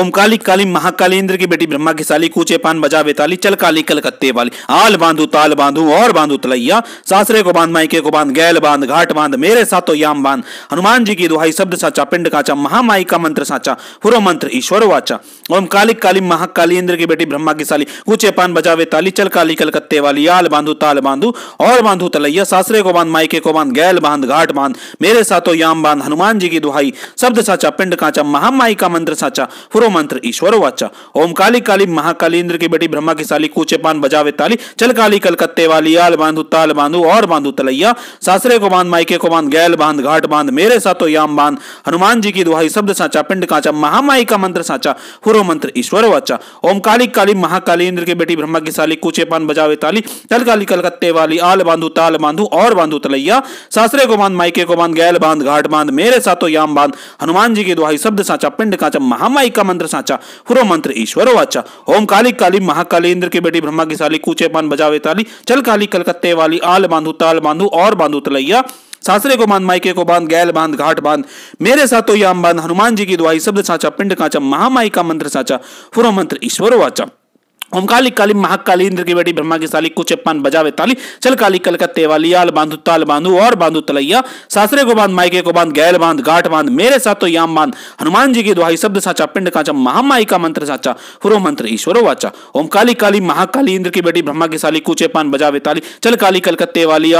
ओमकाली काली महाकाली इंद्र की बेटी ब्रह्मा की साली कूचे पान बजा बेताली चल काली कलकत्ते वाली आल बांधू ताल बांधू और बांधू तलैया सासरे को बांध माइके को बांध गैल बांध घाट बांध मेरे साथो याम बांध हनुमान जी की दुहाई शब्द साचा पिंड काचा महामाई का मंत्र साचा हुरो मंत्र ईश्वर वाचा ओम काली काली महाकाली इंद्र की बेटी ब्रह्मा की साली कूचे पान बजा बेताली चल काली कलकत्ते वाली आल बांधू ताल बांधू और बांधू तलैया सासरे को बांध माइके को बांध गैल बांध घाट बांध मेरे साथ याम बांध हनुमान जी की दुहाई शब्द साचा पिंड काचा महामाई का मंत्र साचा पूर्व मंत्र ईश्वर वाचा ओम काली काली महाकाली इंद्र की बेटी ब्रह्मा की साली कूचे पान बजावे ताली चल काली कलकत्ते वाली आल बांधु ताल बांधु और बांधु तलैया सासरे को बांध माइके को बांध गैल बांध घाट बांध मेरे साथो याम बांध हनुमान जी की दुहाई शब्द साचा पिंड काचा महामाई का मंत्र साचा पूर्व मंत्र ईश्वर वाचा ओम काली काली महाकाली इंद्र की बेटी ब्रह्मा की साली कूचे पान बजावे ताली चल काली कलकत्ते वाली आल बांधु ताल बांधु और बांधु तलैया सासरे को बांध माइके को बांध गैल बांध घाट बांध मेरे साथो याम बांध हनुमान जी की दुहाई शब्द साचा पिंड काचा महामाई का मंत्र साचा हुरो मंत्र ईश्वर वाचा ओम काली काली महाकाली इंद्र की बेटी ब्रह्मा की साली कूचे पान बजावे ताली चल काली कलकत्ते वाली आल बांधु ताल बांधु और बांधु तलैया सासरे को बांध माइके को बांध गैल बांध घाट बांध मेरे साथ तो याम बांध हनुमान जी की दुआई शब्द साचा पिंड काचा महामाई का मंत्र साचा हुरो मंत्र ईश्वर वाचा ओमकाली काली महाकाली इंद्र की बेटी ब्रह्मा की साली कुछ बजावे ताली चल काली कल का आल बांधु ताल बांधु और बांधु तलैया सासरे को बांध माइके को बांध गैल बांध गाठ बांध मेरे साथ तो याम बांध हनुमान जी की दुहाई शब्द साचा पिंड काचा महामाई का मंत्र साचा फुरो मंत्र ईश्वरो वाचा ओम काली काली महाकाली इंद्र की बेटी ब्रह्मा की साली कुचेपान बजावे ताली चल काली कल का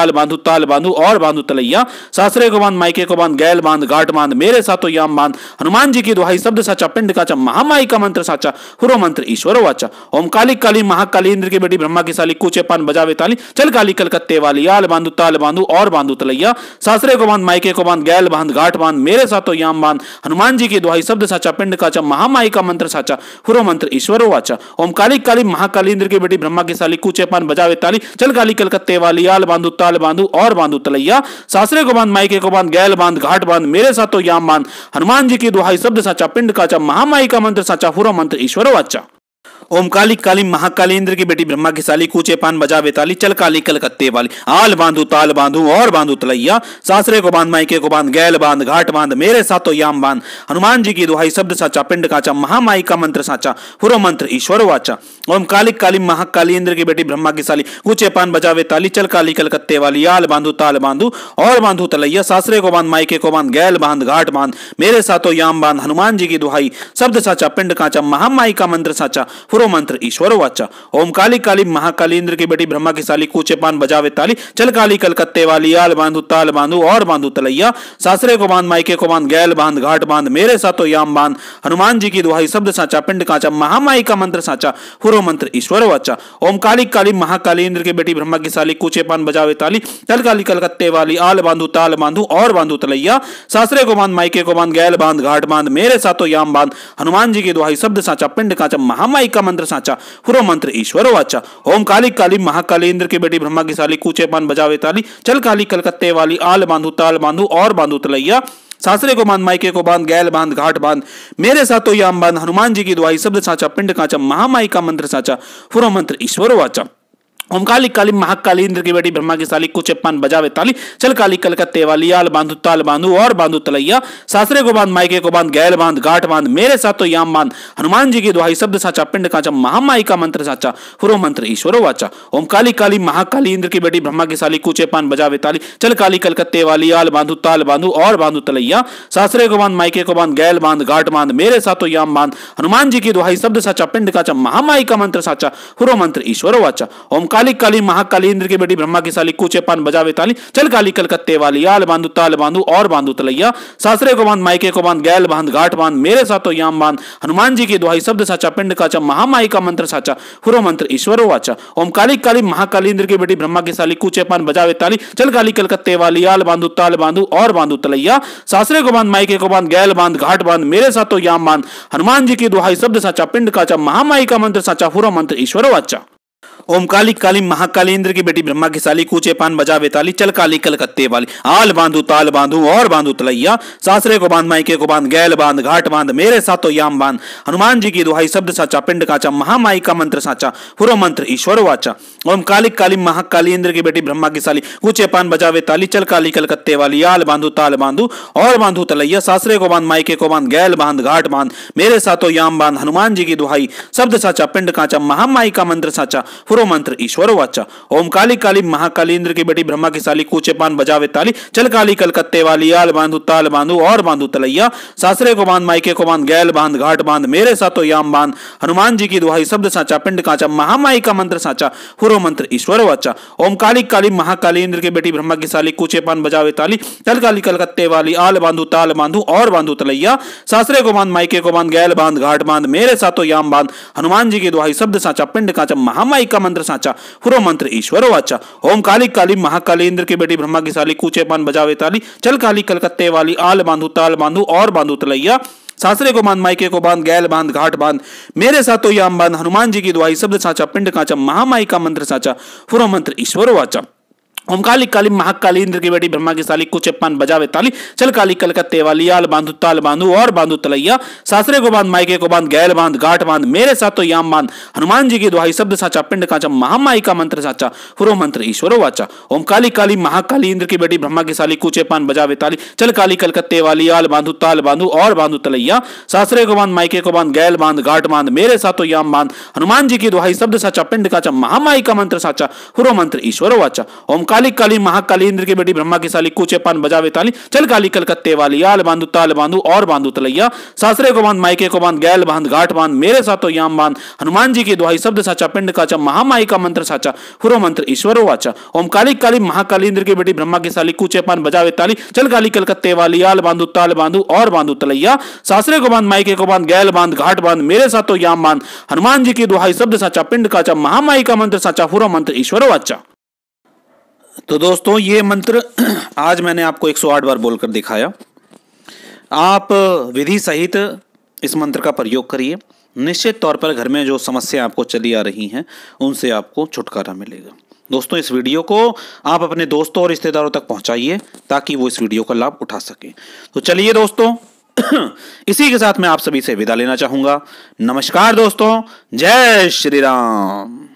आल बांधु ताल बांधु और बांधु तलैया सासरे को बांध माइके को बांध गैल बांध गाठ बांध मेरे साथ तो याम बांध हनुमान जी की दुहाई शब्द साचा पिंड काचा महामाई का मंत्र साचा फुरो मंत्र ईश्वरो वाचा ओम काली काली महाकाली इंद्र की बेटी ब्रह्मा की साली कूचे पान बजावे ताली चल काली कलकत्ते वाली आल बांधु ताल बांधु और बांधु तलैया सासरे को बांध माइके को बांध गैल बांध घाट बांध मेरे साथ तो याम बांध हनुमान जी की दुहाई शब्द साचा पिंड काचा महामाई का मंत्र साचा हुरो मंत्र ईश्वर वाचा ओम काली काली महाकाली इंद्र की बेटी ब्रह्मा की साली कूचे पान बजावे ताली चल काली कलकत्ते वाली आल बांधु ताल बांधु और बांधु तलैया सासरे को बांध माइके को बांध गैल बांध घाट बांध मेरे साथ तो याम बांध हनुमान जी की दुहाई शब्द साचा पिंड काचा महामाई का मंत्र साचा हुरो मंत्र ईश्वर वाचा ओमकाली काली महाकाली इंद्र की बेटी ब्रह्मा की साली कूचे पान बजा बेताली चल काली कलकत्ते वाली आल बांधू ताल बांधू और बांधू तलैया सासरे को बांध माइके को बांध गैल बांध घाट बांध मेरे साथो याम बांध हनुमान जी की दुहाई शब्द साचा पिंड काचा महामाई का मंत्र साचा पुरो मंत्र ईश्वर वाचा ओम काली काली महाकाली इंद्र की बेटी ब्रह्मा की साली कूचे पान बजावे ताली चल काली कलकत्ते वाली आल बांधू ताल बांधू और बांधू तलैया सासरे को बांध माइके को बांध गैल बांध घाट बांध मेरे साथ याम बांध हनुमान जी की दुहाई शब्द साचा पिंड काचा महामाई का मंत्र साचा पुरो मंत्र ईश्वर वाचा ओम काली काली महाकाली इंद्र की बेटी ब्रह्मा की साली कूचे पान बजावे ताली चल काली कलकत्ते वाली आल बांधु ताल बांधु और बांधु तलैया सासरे को बांध माइके को बांध गैल बांध घाट बांध मेरे साथो याम बांध हनुमान जी की दुहाई शब्द साचा पिंड काचा महामाई का मंत्र साचा पुरो मंत्र ईश्वर वाचा ओम काली काली महाकाली इंद्र की बेटी ब्रह्मा की साली कूचे पान बजावे ताली चल काली कलकत्ते वाली आल बांधु ताल बांधु और बांधु तलैया सासरे को बांध माइके को बांध गैल बांध घाट बांध मेरे साथो याम बांध हनुमान जी की दुहाई शब्द साचा पिंड काचा महामाई का मंत्र साचा हुरो मंत्र ईश्वरो वाचा ओम काली काली महाकाली इंद्र की बेटी ब्रह्मा की साली कूचे पान बजावे ताली चल काली कलकत्ते वाली आल बांधु ताल बांधु और बांधु तलैया सासरे को बांध माइके को बांध गैल बांध घाट बांध मेरे साथ तो याम बांध हनुमान जी की दुआई शब्द साचा पिंड काचा महामाई का मंत्र साचा फुरो मंत्र ईश्वर वाचा ओमकाली काली महाकाली इंद्र की बेटी ब्रह्मा की साली कुछ पान बजावे ताली चल काली कल का आल बांधु ताल बांधु और बांधु तलैया सासरे को बांध माइके को बांध गैल बांध घाट बांध मेरे साथ तो याम बांध हनुमान जी की दुहाई शब्द साचा पिंड काचा महामाई का मंत्र साचा फुरो मंत्र ईश्वरो वाचा ओम काली काली महाकाली इंद्र की बेटी ब्रह्मा की साली कुचे पान बजावे ताली चल काली कल का आल बांधु ताल बांधु और बांधु तलैया सासरे को बांध माइके को बांध गैल बांध घाट बांध मेरे साथ तो याम बांध हनुमान जी की दुहाई शब्द साचा पिंड काचा महामाई का मंत्र साचा फुरो मंत्र ईश्वरो वाचा ओम काली काली महाकाली इंद्र की बेटी ब्रह्मा की साली कूचे पान बजावे ताली चल काली कलकत्ते वाली आल बांधु ताल बांधु और बांधु तलैया सासरे को बांध माइके को बांध गैल बांध घाट बांध मेरे साथ याम बांध हनुमान जी की दुहाई शब्द साचा पिंड काचा महामाई का मंत्र साचा हुरो मंत्र ईश्वर वाचा ओम काली काली महाकाली इंद्र की बेटी ब्रह्मा की साली कूचे पान बजावे ताली चल काली कलकत्ते वाली आल बांधु ताल बांधु और बांधु तलैया सासरे को बांध माइके को बांध गैल बांध घाट बांध मेरे साथ याम बांध हनुमान जी की दुहाई शब्द साचा पिंड काचा महामाई का मंत्र साचा हुरो मंत्र ईश्वर वाचा ओम काली काली महाकाली इंद्र की बेटी ब्रह्मा की साली कूचे पान बजा बेताली चल काली कलकत्ते वाली आल बांधू ताल बांधू और बांधू तलैया सासरे को बांध माइके को बांध गैल बांध घाट बांध मेरे साथो याम बांध हनुमान जी की दुहाई शब्द साचा पिंड काचा महामाई का मंत्र साचा हुरो मंत्र ईश्वर वाचा ओम कालिक काली महाकाली इंद्र की बेटी ब्रह्मा की साली कूचे पान बजा बेताली चल काली कलकत्ते वाली आल बांधू ताल बांधू और बांधू तलैया सासरे को बांध माइके को बांध गैल बांध घाट बांध मेरे साथो याम बांध हनुमान जी की दुहाई शब्द साचा पिंड काचा महामाई का मंत्र साचा फुरो मंत्र ईश्वर वाचा ओम काली काली महाकाली इंद्र की बेटी ब्रह्मा की साली कूचे पान बजावे ताली चल काली कलकत्ते वाली आल बांधु ताल बांधु और बांधु तलैया सासरे को बांध माइके को बांध गैल बांध घाट बांध मेरे साथ याम बांध हनुमान जी की दुहाई शब्द साचा पिंड काचा महामाई का मंत्र साचा फुरो मंत्र ईश्वर वाचा ओम काली काली महाकाली इंद्र की बेटी ब्रह्मा की साली कूचे पान बजावे ताली चल काली कलकत्ते वाली आल बांधु ताल बांधु और बांधु तलैया सासरे को बांध माइके को बांध गैल बांध घाट बांध मेरे साथ याम बांध हनुमान जी की दुहाई शब्द साचा पिंड काचा महामाई काली का मंत्र साचा हुरो मंत्र ईश्वर वाचा ओम काली काली महाकाली इंद्र की बेटी ब्रह्मा की साली कूचे पान बजावे ताली चल काली कलकत्ते वाली आल बांधू ताल बांधू और बांधू तलैया सासरे को बांध माइके को बांध गैल बांध घाट बांध मेरे साथ तो याम बांध हनुमान जी की दुआई शब्द साचा पिंड काचा महामाई का मंत्र साचा फुरो मंत्र ईश्वर वाचा ओमकाली काली महाकाली इंद्र की बेटी ब्रह्मा की साली कुछ पान बजावे ताली चल काली कल का आल बांधु ताल बांधु और बांधु तलैया सासरे को बांध माइके को बांध गैल बांध गाठ बांध मेरे साथ तो याम बांध हनुमान जी की दुहाई शब्द साचा पिंड काचा महामाई का मंत्र साचा हुरो मंत्र ईश्वर वाचा ओम काली काली महाकाली इंद्र की बेटी ब्रह्मा की साली कुछ पान बजावे ताली चल काली कल का आल बांधु ताल बांधु और बांधु तलैया सासरे को बांध माइके को बांध गैल बांध गाठ बांध मेरे साथ तो याम बांध हनुमान जी की दुहाई शब्द साचा पिंड काचा महामाई का मंत्र साचा हुरो मंत्र ईश्वर वाचा ओम काली काली महाकाली इंद्र की बेटी ब्रह्मा की साली कूचे पान बजावे ताली चल काली कलकत्ते वाली आल बांधु ताल बांधु और बांधु तलैया सासरे को बांध माइके को बांध गैल बांध घाट बांध मेरे साथो याम बांध हनुमान जी की दुहाई शब्द साचा पिंड काचा महामाई का मंत्र साचा हुरो मंत्र ईश्वर वाचा ओम काली काली महाकाली इंद्र की बेटी ब्रह्मा की साली कूचे पान बजावे ताली चल काली कलकत्ते वाली आल बांधु ताल बांधु और बांधु तलैया सासरे को बांध माइके को बांध गैल बांध घाट बांध मेरे साथो याम बांध हनुमान जी की दुहाई शब्द साचा पिंड काचा महामाई का मंत्र साचा हुरो मंत्र ईश्वर वाचा तो दोस्तों ये मंत्र आज मैंने आपको 108 बार बोलकर दिखाया आप विधि सहित इस मंत्र का प्रयोग करिए निश्चित तौर पर घर में जो समस्या आपको चली आ रही हैं उनसे आपको छुटकारा मिलेगा दोस्तों इस वीडियो को आप अपने दोस्तों और रिश्तेदारों तक पहुंचाइए ताकि वो इस वीडियो का लाभ उठा सके तो चलिए दोस्तों इसी के साथ मैं आप सभी से विदा लेना चाहूंगा नमस्कार दोस्तों जय श्री राम